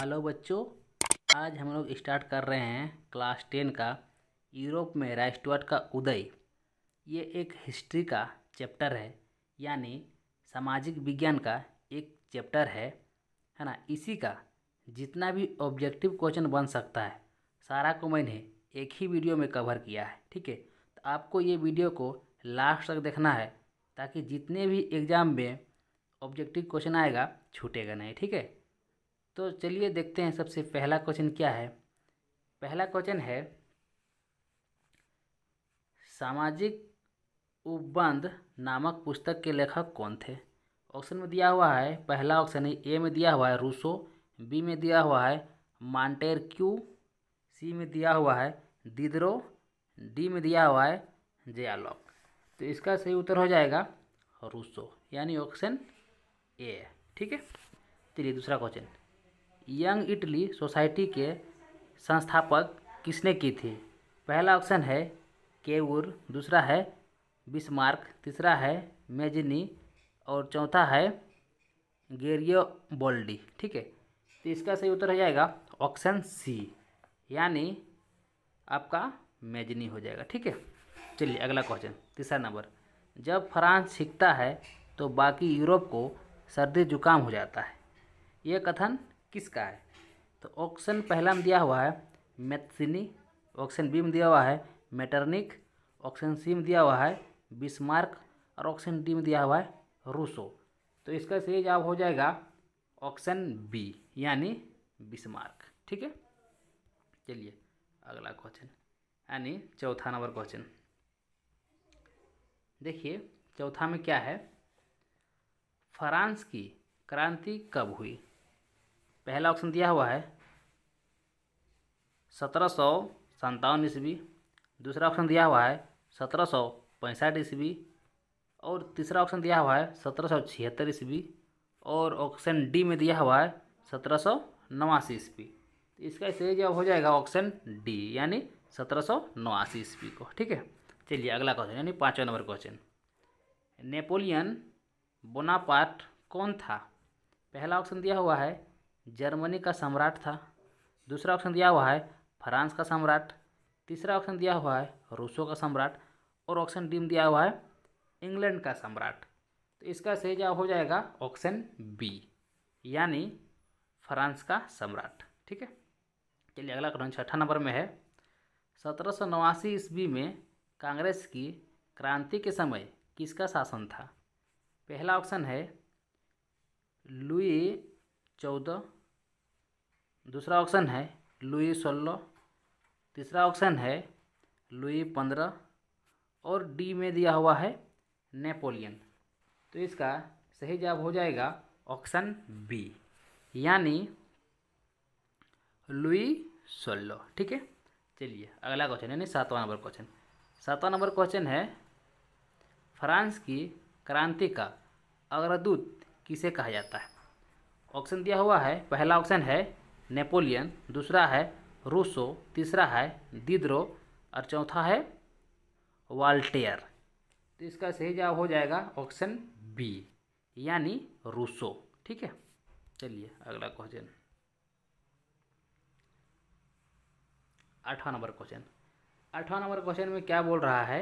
hello बच्चों आज हम लोग स्टार्ट कर रहे हैं क्लास टेन का यूरोप में राइस्टवर्ट का उदय ये एक हिस्ट्री का चैप्टर है यानी सामाजिक विज्ञान का एक चैप्टर है है ना इसी का जितना भी ऑब्जेक्टिव क्वेश्चन बन सकता है सारा को मैंने एक ही वीडियो में कवर किया है ठीक है तो आपको ये वीडियो को लास्ट तक देखना है ताकि जितने भी एग्ज़ाम में ऑब्जेक्टिव क्वेश्चन आएगा छूटेगा नहीं ठीक है तो चलिए देखते हैं सबसे पहला क्वेश्चन क्या है पहला क्वेश्चन है सामाजिक उपबंध नामक पुस्तक के लेखक कौन थे ऑप्शन में दिया हुआ है पहला ऑप्शन है ए में दिया हुआ है रूसो बी में दिया हुआ है मांटेर क्यू सी में दिया हुआ है दिदरो डी में दिया हुआ है जयालॉक तो इसका सही उत्तर हो जाएगा रूसो यानी ऑप्शन ए ठीक है चलिए दूसरा क्वेश्चन यंग इटली सोसाइटी के संस्थापक किसने की थी पहला ऑप्शन है केवर दूसरा है बिस्मार्क तीसरा है मेजनी और चौथा है गेरियो बोल्डी ठीक है तो इसका सही उत्तर हो जाएगा ऑप्शन सी यानी आपका मेजनी हो जाएगा ठीक है चलिए अगला क्वेश्चन तीसरा नंबर जब फ्रांस सीखता है तो बाकी यूरोप को सर्दी जुकाम हो जाता है ये कथन किसका है तो ऑप्शन पहला में दिया हुआ है मैथसिनी ऑप्शन बी में दिया हुआ है मेटर्निक ऑप्शन सी में दिया हुआ है बिस्मार्क और ऑप्शन डी में दिया हुआ है रूसो तो इसका सही जवाब हो जाएगा ऑप्शन बी यानी बिस्मार्क ठीक है चलिए अगला क्वेश्चन यानी चौथा नंबर क्वेश्चन देखिए चौथा में क्या है फ्रांस की क्रांति कब हुई पहला ऑप्शन दिया हुआ है सत्रह सौ संतावन ईस्वी दूसरा ऑप्शन दिया हुआ है सत्रह सौ पैंसठ ईस्वी और तीसरा ऑप्शन दिया हुआ है सत्रह सौ छिहत्तर ईस्वी और ऑप्शन डी में दिया हुआ है सत्रह सौ नवासी ईस्वी इसका सही जवाब हो जाएगा ऑप्शन डी यानी सत्रह सौ नवासी ईस्वी को ठीक है चलिए अगला क्वेश्चन यानी पाँचवा नंबर क्वेश्चन नेपोलियन बोनापार्ट कौन था पहला ऑप्शन दिया हुआ है जर्मनी का सम्राट था दूसरा ऑप्शन दिया हुआ है फ्रांस का सम्राट तीसरा ऑप्शन दिया हुआ है रूसों का सम्राट और ऑप्शन डी में दिया हुआ है इंग्लैंड का सम्राट तो इसका सही जवाब हो जाएगा ऑप्शन बी यानी फ्रांस का सम्राट ठीक है चलिए अगला क्वेश्चन छठा नंबर में है सत्रह सौ नवासी ईस्वी में कांग्रेस की क्रांति के समय किसका शासन था पहला ऑप्शन है लुई चौदह दूसरा ऑप्शन है लुई सोलह तीसरा ऑप्शन है लुई पंद्रह और डी में दिया हुआ है नेपोलियन तो इसका सही जवाब हो जाएगा ऑप्शन बी यानी लुई सोलो ठीक है चलिए अगला क्वेश्चन यानी सातवां नंबर क्वेश्चन सातवां नंबर क्वेश्चन है फ्रांस की क्रांति का अग्रदूत किसे कहा जाता है ऑप्शन दिया हुआ है पहला ऑप्शन है नेपोलियन दूसरा है रूसो तीसरा है दिद्रो और चौथा है वाल्टेयर तो इसका सही जवाब हो जाएगा ऑप्शन बी यानी रूसो ठीक है चलिए अगला क्वेश्चन आठवां नंबर क्वेश्चन आठवां नंबर क्वेश्चन में क्या बोल रहा है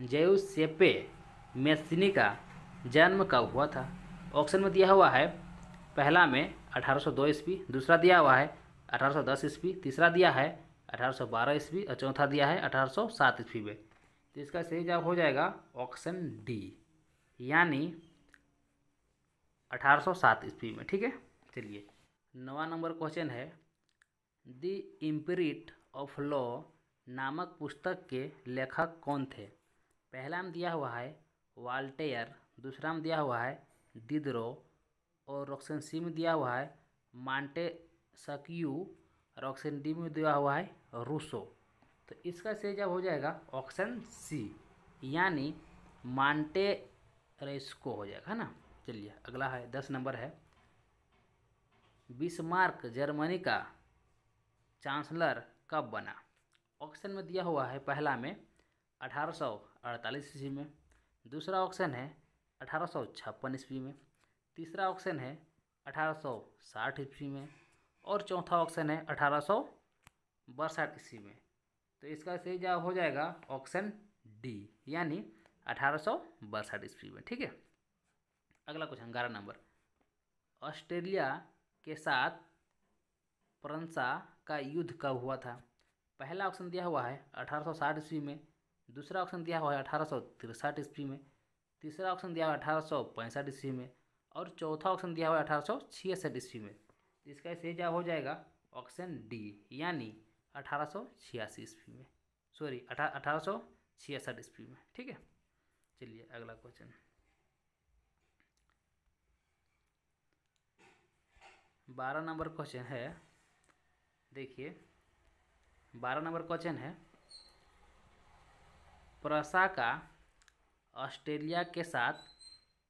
जेउसेपे मेसिनी का जन्म कब हुआ था ऑप्शन में दिया हुआ है पहला में 1802 ईस्वी दूसरा दिया हुआ है 1810 ईस्वी तीसरा दिया है 1812 ईस्वी और चौथा दिया है 1807 ईस्वी में तो इसका सही जवाब हो जाएगा ऑप्शन डी यानी 1807 ईस्वी में ठीक है चलिए नवा नंबर क्वेश्चन है द इम्प्रिट ऑफ लॉ नामक पुस्तक के लेखक कौन थे पहला में दिया हुआ है वाल्टेयर दूसरा में दिया हुआ है दिदरो और ऑप्शन सी में दिया हुआ है मांटे सक्यू और ऑप्शन डी में दिया हुआ है रूसो तो इसका से जब हो जाएगा ऑप्शन सी यानी मांटे रेस्को हो जाएगा है ना चलिए अगला है दस नंबर है बिस्मार्क जर्मनी का चांसलर कब बना ऑप्शन में दिया हुआ है पहला में अठारह सौ अड़तालीस ईस्वी में दूसरा ऑप्शन है अठारह सौ छप्पन ईस्वी में तीसरा ऑप्शन है अठारह ईस्वी में और चौथा ऑप्शन है अठारह सौ बासठ ईस्वी में तो इसका सही जवाब हो जाएगा ऑप्शन डी यानी अठारह सौ बासठ ईस्वी में ठीक है अगला क्वेश्चन ग्यारह नंबर ऑस्ट्रेलिया के साथ फ्रंसा का युद्ध कब हुआ था पहला ऑप्शन दिया हुआ है अठारह सौ साठ ईस्वी में दूसरा ऑप्शन दिया हुआ है अठारह सौ तिरसठ ईस्वी में तीसरा ऑप्शन दिया हुआ है अठारह सौ पैंसठ ईस्वी में और चौथा ऑप्शन दिया हुआ है अठारह सौ छियासठ ईस्वी में इसका सही जवाब हो जाएगा ऑप्शन डी यानी अठारह सौ छियासी ईस्वी में सॉरी अठा अठारह सौ छियासठ ईस्वी में ठीक है चलिए अगला क्वेश्चन बारह नंबर क्वेश्चन है देखिए बारह नंबर क्वेश्चन है प्रसा का ऑस्ट्रेलिया के साथ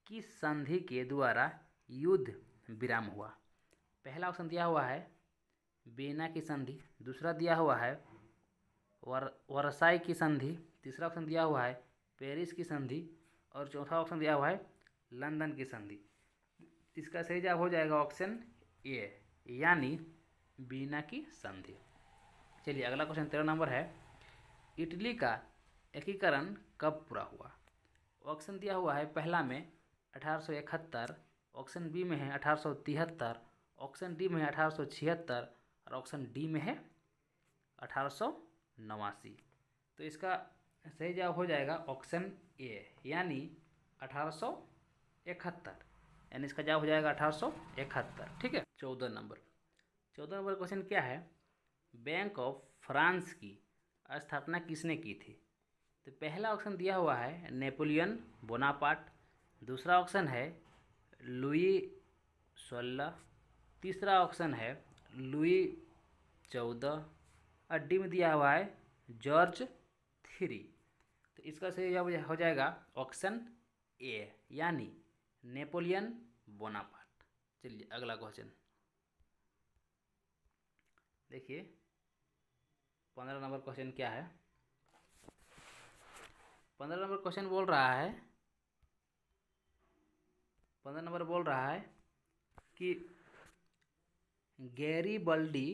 किस संधि के द्वारा युद्ध विराम हुआ पहला ऑप्शन दिया हुआ है बेना की संधि दूसरा दिया हुआ है वर वरसाई की संधि तीसरा ऑप्शन दिया हुआ है पेरिस की संधि और चौथा ऑप्शन दिया हुआ है लंदन की संधि इसका सही जवाब हो जाएगा ऑप्शन ए यानी बीना की संधि चलिए अगला क्वेश्चन तेरह नंबर है इटली का एकीकरण कब पूरा हुआ ऑप्शन दिया हुआ है पहला में अठारह ऑप्शन बी में है अठारह ऑप्शन डी में है अठारह और ऑप्शन डी में है अठारह तो इसका सही जवाब हो जाएगा ऑप्शन ए यानी अठारह यानी इसका जवाब हो जाएगा अठारह ठीक है चौदह नंबर चौदह नंबर क्वेश्चन क्या है बैंक ऑफ फ्रांस की स्थापना किसने की थी तो पहला ऑप्शन दिया हुआ है नेपोलियन बोनापार्ट दूसरा ऑप्शन है लुई सोलह तीसरा ऑप्शन है लुई चौदह और डी में दिया हुआ है जॉर्ज थ्री तो इसका सही जवाब हो जाएगा ऑप्शन ए यानी नेपोलियन बोनापार्ट चलिए अगला क्वेश्चन देखिए पंद्रह नंबर क्वेश्चन क्या है पंद्रह नंबर क्वेश्चन बोल रहा है पंद्रह नंबर बोल रहा है कि गैरी बल्डी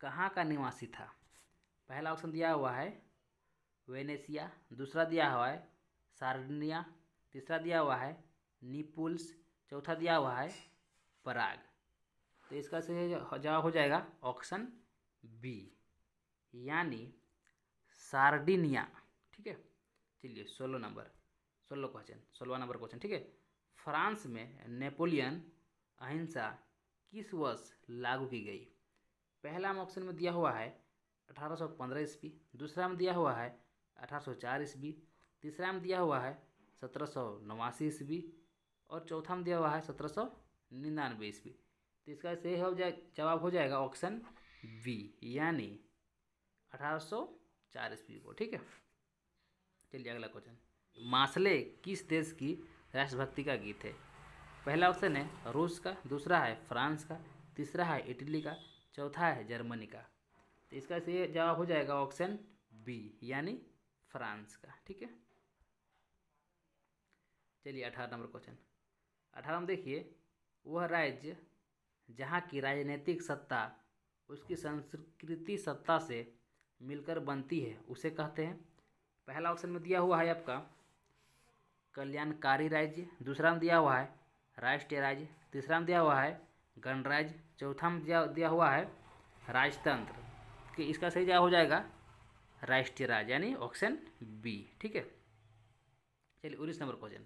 कहाँ का निवासी था पहला ऑप्शन दिया हुआ है वेनेसिया दूसरा दिया हुआ है सार्डिनिया तीसरा दिया हुआ है नीपुल्स चौथा दिया हुआ है पराग तो इसका से जवाब हो जाएगा ऑप्शन बी यानी सार्डिनिया ठीक है चलिए सोलह नंबर सोलह क्वेश्चन सोलवा नंबर क्वेश्चन ठीक है फ्रांस में नेपोलियन अहिंसा किस वर्ष लागू की गई पहला ऑप्शन में दिया हुआ है 1815 ईस्वी दूसरा में दिया हुआ है 1804 ईस्वी तीसरा में दिया हुआ है सत्रह ईस्वी और चौथा में दिया हुआ है सत्रह निन्यानवे ईस्वी तो इसका सही हो जाए जवाब हो जाएगा ऑप्शन बी यानी 1804 ईस्वी को ठीक है चलिए अगला क्वेश्चन मासले किस देश की राष्ट्रभक्ति का गीत है पहला ऑप्शन है रूस का दूसरा है फ्रांस का तीसरा है इटली का चौथा है जर्मनी का तो इसका से जवाब हो जाएगा ऑप्शन बी यानी फ्रांस का ठीक है चलिए अठारह नंबर क्वेश्चन अठारह में देखिए वह राज्य जहाँ की राजनीतिक सत्ता उसकी संस्कृति सत्ता से मिलकर बनती है उसे कहते हैं पहला ऑप्शन में दिया हुआ है आपका कल्याणकारी राज्य दूसरा में दिया हुआ है राष्ट्रीय राज्य तीसरा में दिया हुआ है गणराज्य चौथा में दिया दिया हुआ है राजतंत्र कि इसका सही जवाब हो जाएगा राष्ट्रीय राज्य यानी ऑप्शन बी ठीक है चलिए उन्नीस नंबर क्वेश्चन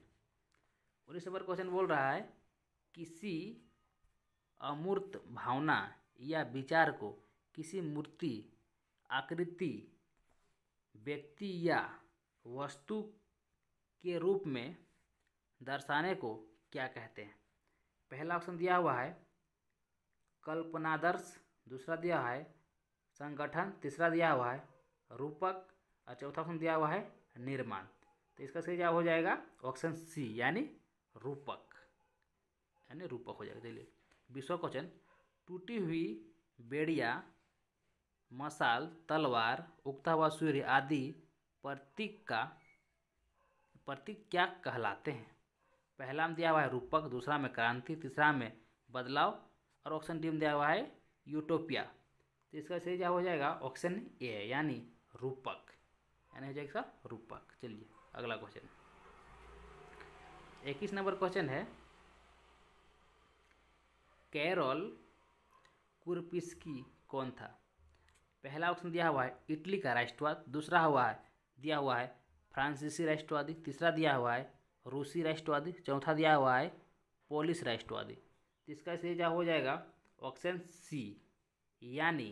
उन्नीस नंबर क्वेश्चन बोल रहा है किसी अमूर्त भावना या विचार को किसी मूर्ति आकृति व्यक्ति या वस्तु के रूप में दर्शाने को क्या कहते हैं पहला ऑप्शन दिया हुआ है कल्पनादर्श दूसरा दिया है संगठन तीसरा दिया हुआ है रूपक और चौथा ऑप्शन दिया हुआ है निर्माण तो इसका सही जवाब हो जाएगा ऑप्शन सी यानी रूपक यानी रूपक हो जाएगा चलिए विश्व क्वेश्चन टूटी हुई बेड़िया मसाल तलवार उगता हुआ सूर्य आदि प्रतीक का प्रतीक क्या कहलाते हैं पहला में दिया हुआ है रूपक दूसरा में क्रांति तीसरा में बदलाव और ऑप्शन डी में दिया हुआ है यूटोपिया तो इसका सही जवाब हो जाएगा ऑप्शन ए यानी रूपक यानी हो जाएगा रूपक चलिए अगला क्वेश्चन इक्कीस नंबर क्वेश्चन है कैरोल कुरपिस्की कौन था पहला ऑप्शन दिया हुआ है इटली का राष्ट्रवाद दूसरा हुआ है दिया हुआ है फ्रांसीसी राष्ट्रवादी तीसरा दिया हुआ है रूसी राष्ट्रवादी चौथा दिया हुआ है पोलिस राष्ट्रवादी तो इसका सही जवाब हो जाएगा ऑप्शन सी यानी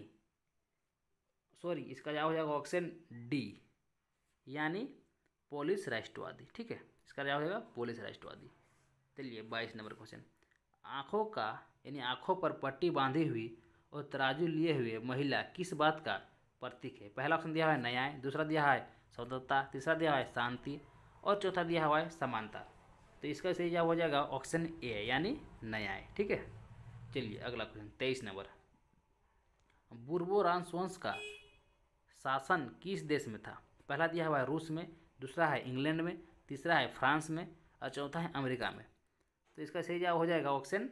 सॉरी इसका जवाब हो जाएगा ऑप्शन डी यानी पोलिस राष्ट्रवादी ठीक है इसका जवाब जाएगा पोलिस राष्ट्रवादी चलिए बाईस नंबर क्वेश्चन आँखों का यानी आँखों पर पट्टी बांधी हुई और तराजू लिए हुए महिला किस बात का प्रतीक है पहला ऑप्शन दिया है है दूसरा दिया है स्वतंत्रता तीसरा दिया हुआ है शांति और चौथा दिया हुआ है समानता तो इसका सही जवाब हो जाएगा ऑप्शन ए यानी नया है ठीक है चलिए अगला क्वेश्चन तेईस नंबर बुर्बो वंश का शासन किस देश में था पहला दिया हुआ है रूस में दूसरा है इंग्लैंड में तीसरा है फ्रांस में और चौथा है अमेरिका में तो इसका सही जवाब हो जाएगा ऑप्शन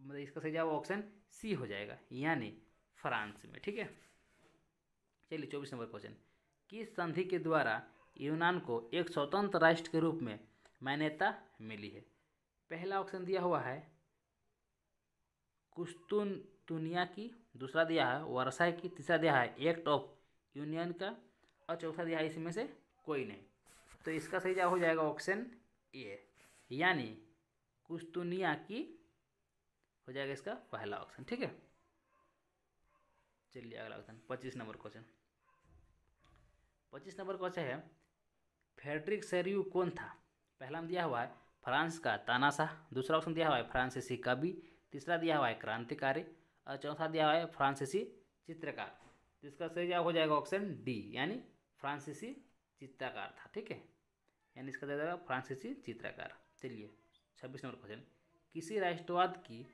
मतलब इसका सही जवाब ऑप्शन सी हो जाएगा यानी फ्रांस में ठीक है चलिए चौबीस नंबर क्वेश्चन किस संधि के द्वारा यूनान को एक स्वतंत्र राष्ट्र के रूप में मान्यता मिली है पहला ऑप्शन दिया हुआ है कुस्तुन दुनिया की दूसरा दिया है वर्षा की तीसरा दिया है एक्ट ऑफ यूनियन का और चौथा दिया है इसमें से कोई नहीं तो इसका सही जवाब हो जाएगा ऑप्शन ए यानी कुस्तुनिया की हो जाएगा इसका पहला ऑप्शन ठीक है चलिए अगला ऑप्शन पच्चीस नंबर क्वेश्चन पच्चीस नंबर क्वेश्चन है फेडरिक सेरियू कौन था पहला में दिया हुआ है फ्रांस का तानाशाह दूसरा ऑप्शन दिया हुआ है फ्रांसीसी कवि तीसरा दिया हुआ है क्रांतिकारी और चौथा दिया हुआ है फ्रांसीसी चित्रकार जिसका सही जवाब हो जाएगा ऑप्शन डी यानी फ्रांसीसी चित्रकार था ठीक है यानी इसका दिया जाएगा फ्रांसीसी चित्रकार चलिए छब्बीस नंबर क्वेश्चन किसी राष्ट्रवाद की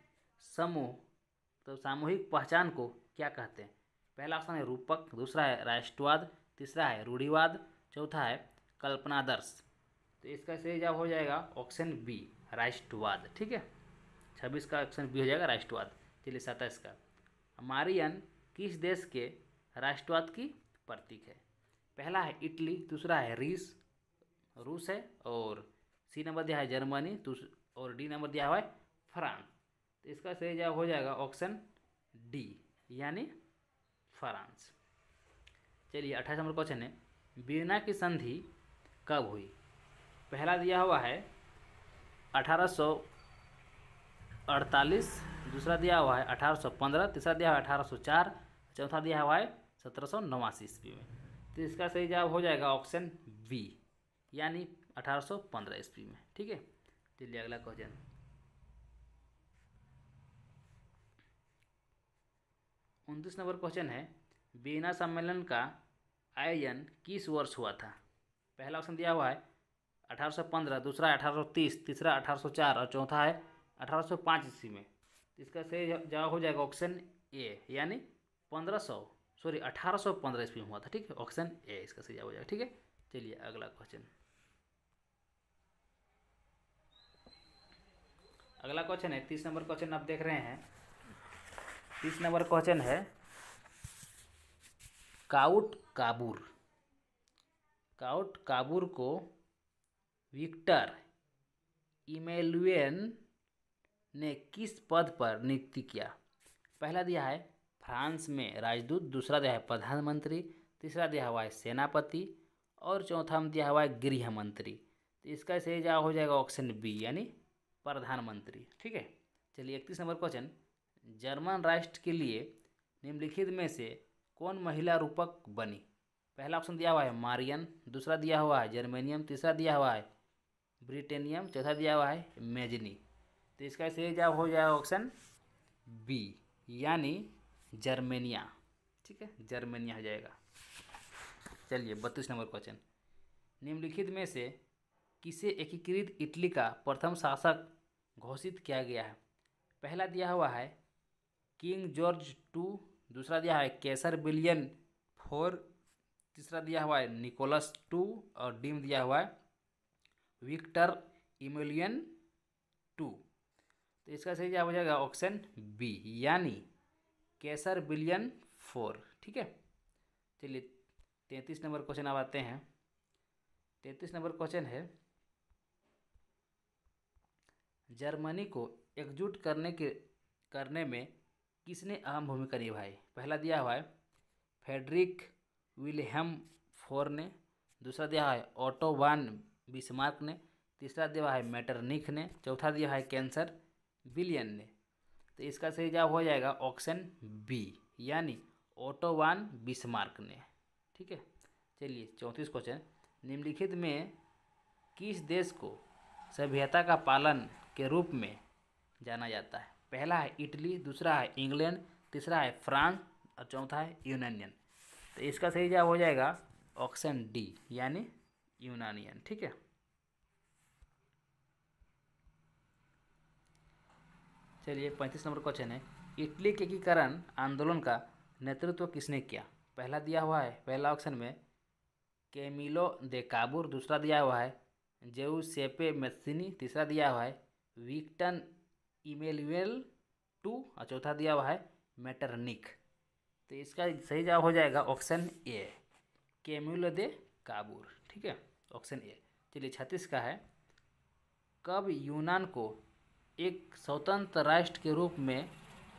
समूह तो मतलब सामूहिक पहचान को क्या कहते हैं पहला ऑप्शन है रूपक दूसरा है राष्ट्रवाद तीसरा है रूढ़िवाद चौथा है कल्पनादर्श तो इसका सही जवाब हो जाएगा ऑप्शन बी राष्ट्रवाद ठीक है छब्बीस का ऑप्शन बी हो जाएगा राष्ट्रवाद चलिए सत्ताईस का मारियन किस देश के राष्ट्रवाद की प्रतीक है पहला है इटली दूसरा है रीस रूस है और सी नंबर दिया है जर्मनी और डी नंबर दिया हुआ है फ्रांस तो इसका सही जवाब हो जाएगा ऑप्शन डी यानी फ्रांस चलिए अट्ठाईस नंबर क्वेश्चन है वीणा की संधि कब हुई पहला दिया हुआ है 1848 दूसरा दिया हुआ है 1815 तीसरा दिया हुआ है 1804 चौथा दिया हुआ है सत्रह सौ नवासी ईस्वी में तो इसका सही जवाब हो जाएगा ऑप्शन बी यानी 1815 ईस्वी में ठीक है चलिए अगला क्वेश्चन उनतीस नंबर क्वेश्चन है बीना सम्मेलन का आयोजन किस वर्ष हुआ था पहला ऑप्शन दिया हुआ है 1815 दूसरा 1830 तीसरा 1804 और चौथा है 1805 ईस्वी में इसका सही जवाब हो जाएगा ऑप्शन ए यानी 1500 सॉरी 1815 ईस्वी में हुआ था ठीक है ऑप्शन ए इसका सही जवाब हो जाएगा ठीक है चलिए अगला क्वेश्चन अगला क्वेश्चन है तीस नंबर क्वेश्चन आप देख रहे हैं तीस नंबर क्वेश्चन है काउट काबूर काउट काबूर को विक्टर इमेलुएन ने किस पद पर नियुक्ति किया पहला दिया है फ्रांस में राजदूत दूसरा दिया है प्रधानमंत्री तीसरा दिया हुआ है सेनापति और चौथा में दिया हुआ है गृह मंत्री तो इसका सही जवाब हो जाएगा ऑप्शन बी यानी प्रधानमंत्री ठीक है चलिए इकतीस नंबर क्वेश्चन जर्मन राष्ट्र के लिए निम्नलिखित में से कौन महिला रूपक बनी पहला ऑप्शन दिया हुआ है मारियन दूसरा दिया हुआ है जर्मेनियम तीसरा दिया हुआ है ब्रिटेनियम चौथा दिया हुआ है मेजनी तो इसका सही जवाब हो जाएगा ऑप्शन बी यानी जर्मेनिया ठीक है जर्मेनिया हो जाएगा चलिए बत्तीस नंबर क्वेश्चन निम्नलिखित में से किसे एकीकृत इटली का प्रथम शासक घोषित किया गया है पहला दिया हुआ है किंग जॉर्ज टू दूसरा दिया है कैसर बिलियन फोर तीसरा दिया हुआ है निकोलस टू और डीम दिया हुआ है विक्टर इमिलियन टू तो इसका सही जवाब हो जाएगा ऑप्शन बी यानी कैसर बिलियन फोर ठीक है चलिए तैंतीस नंबर क्वेश्चन अब आते हैं तैंतीस नंबर क्वेश्चन है जर्मनी को एकजुट करने के करने में किसने अहम भूमिका निभाई पहला दिया हुआ है फेडरिक विलहम फोर ने दूसरा दिया है ऑटो वान बिस्मार्क ने तीसरा दिया है मैटरनिक ने चौथा दिया है कैंसर विलियन ने तो इसका सही जवाब हो जाएगा ऑप्शन बी यानी ऑटो वान बिस्मार्क ने ठीक है चलिए चौंतीस क्वेश्चन निम्नलिखित में किस देश को सभ्यता का पालन के रूप में जाना जाता है पहला है इटली दूसरा है इंग्लैंड तीसरा है फ्रांस और चौथा है यूनानियन तो इसका सही जवाब हो जाएगा ऑप्शन डी यानी यूनानियन ठीक है चलिए पैंतीस नंबर क्वेश्चन है इटली के एकीकरण आंदोलन का नेतृत्व किसने किया पहला दिया हुआ है पहला ऑप्शन में केमिलो दे काबूर दूसरा दिया हुआ है जेऊ सेपे मेसिनी तीसरा दिया हुआ है विक्टन इमेलुएल टू और चौथा दिया हुआ है मैटरनिक तो इसका सही जवाब हो जाएगा ऑप्शन ए केम्यूल दे काबूर ठीक है ऑप्शन ए चलिए छत्तीस का है कब यूनान को एक स्वतंत्र राष्ट्र के रूप में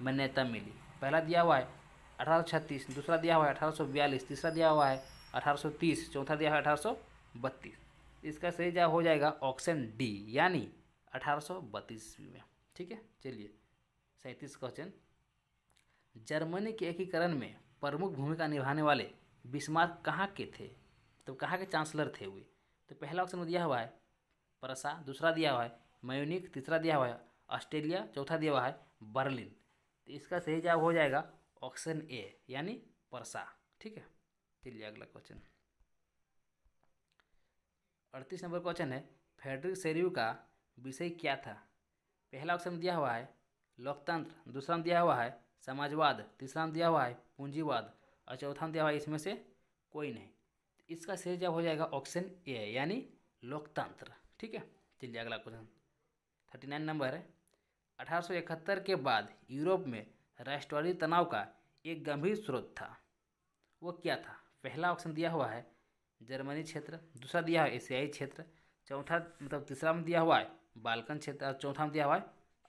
मान्यता मिली पहला दिया हुआ है छत्तीस दूसरा दिया हुआ है बयालीस तीसरा दिया हुआ है 1830 चौथा दिया हुआ है बत्तीस इसका सही जवाब हो जाएगा ऑप्शन डी यानी अठारह 1832 में ठीक है चलिए सैंतीस क्वेश्चन जर्मनी के एकीकरण में प्रमुख भूमिका निभाने वाले बिस्मार्क कहाँ के थे तो कहाँ के चांसलर थे वे तो पहला ऑप्शन दिया हुआ है परसा दूसरा दिया हुआ है म्यूनिक तीसरा दिया हुआ है ऑस्ट्रेलिया चौथा दिया हुआ है बर्लिन तो इसका सही जवाब हो जाएगा ऑप्शन ए यानी परसा ठीक है चलिए अगला क्वेश्चन अड़तीस नंबर क्वेश्चन है फेडरिक सेरियो का विषय क्या था पहला ऑप्शन दिया हुआ है लोकतंत्र दूसरा दिया हुआ है समाजवाद तीसरा में दिया हुआ है पूंजीवाद और चौथा में दिया हुआ है इसमें से कोई नहीं इसका सही जवाब हो जाएगा ऑप्शन ए यानी लोकतंत्र ठीक है चलिए अगला क्वेश्चन थर्टी नाइन नंबर है अठारह के बाद यूरोप में राष्ट्रवादी तनाव का एक गंभीर स्रोत था वो क्या था पहला ऑप्शन दिया हुआ है जर्मनी क्षेत्र दूसरा दिया है एशियाई क्षेत्र चौथा मतलब तीसरा में दिया हुआ है बालकन क्षेत्र चौथा में दिया हुआ है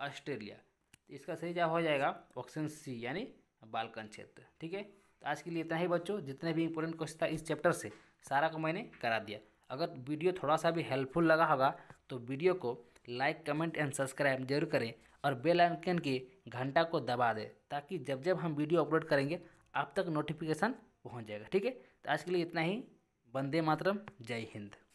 ऑस्ट्रेलिया तो इसका सही जवाब हो जाएगा ऑप्शन सी यानी बालकन क्षेत्र ठीक है तो आज के लिए इतना ही बच्चों जितने भी इंपॉर्टेंट क्वेश्चन था इस चैप्टर से सारा को मैंने करा दिया अगर वीडियो थोड़ा सा भी हेल्पफुल लगा होगा तो वीडियो को लाइक कमेंट एंड सब्सक्राइब जरूर करें और बेल आइकन के घंटा को दबा दें ताकि जब जब हम वीडियो अपलोड करेंगे आप तक नोटिफिकेशन पहुंच जाएगा ठीक है तो आज के लिए इतना ही वंदे मातरम जय हिंद